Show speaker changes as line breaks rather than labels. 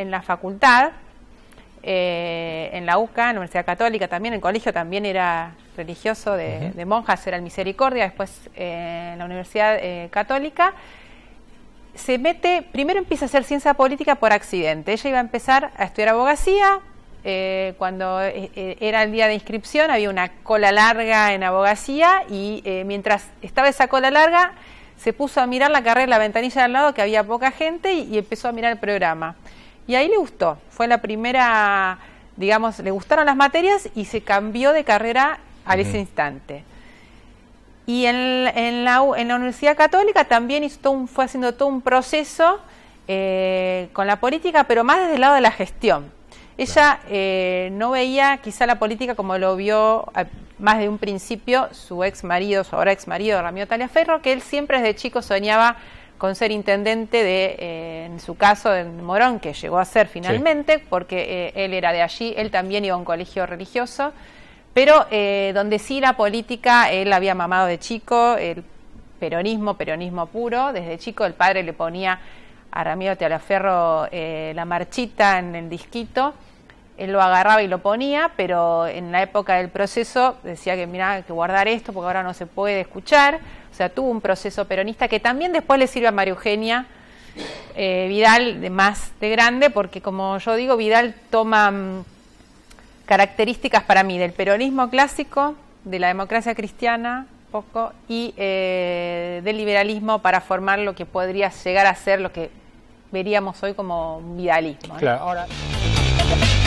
en la facultad, eh, en la UCA, en la Universidad Católica también, el colegio también era religioso de, monjas, era el Misericordia, después eh, en la Universidad eh, Católica. Se mete, primero empieza a hacer ciencia política por accidente. Ella iba a empezar a estudiar abogacía. cuando era el día de inscripción había una cola larga en abogacía y mientras estaba esa cola larga se puso a mirar la carrera, la ventanilla de al lado que había poca gente y empezó a mirar el programa y ahí le gustó. Fue la primera, digamos, le gustaron las materias y se cambió de carrera a ese instante. Y en, la, Universidad Católica también hizo fue haciendo todo un proceso eh, con la política, pero más desde el lado de la gestión. Ella eh, no veía quizá la política como lo vio eh, más de un principio su ex marido, su ahora ex marido Ramiro Taliaferro, que él siempre desde chico soñaba con ser intendente de, eh, en su caso, en Morón, que llegó a ser finalmente, porque eh, él era de allí, él también iba a un colegio religioso, pero eh, donde sí la política, él había mamado de chico, el peronismo, peronismo puro, desde chico el padre le ponía a Ramiro Tealaferro la marchita en el disquito, él lo agarraba y lo ponía, pero en la época del proceso decía que mira, hay que guardar esto porque ahora no se puede escuchar. O sea, tuvo un proceso peronista que también después le sirve a María Eugenia eh, Vidal de más de grande, porque como yo digo, Vidal toma mm, características para mí del peronismo clásico, de la democracia cristiana, poco, y eh, del liberalismo para formar lo que podría llegar a ser lo que veríamos hoy como un vidalismo. ¿eh?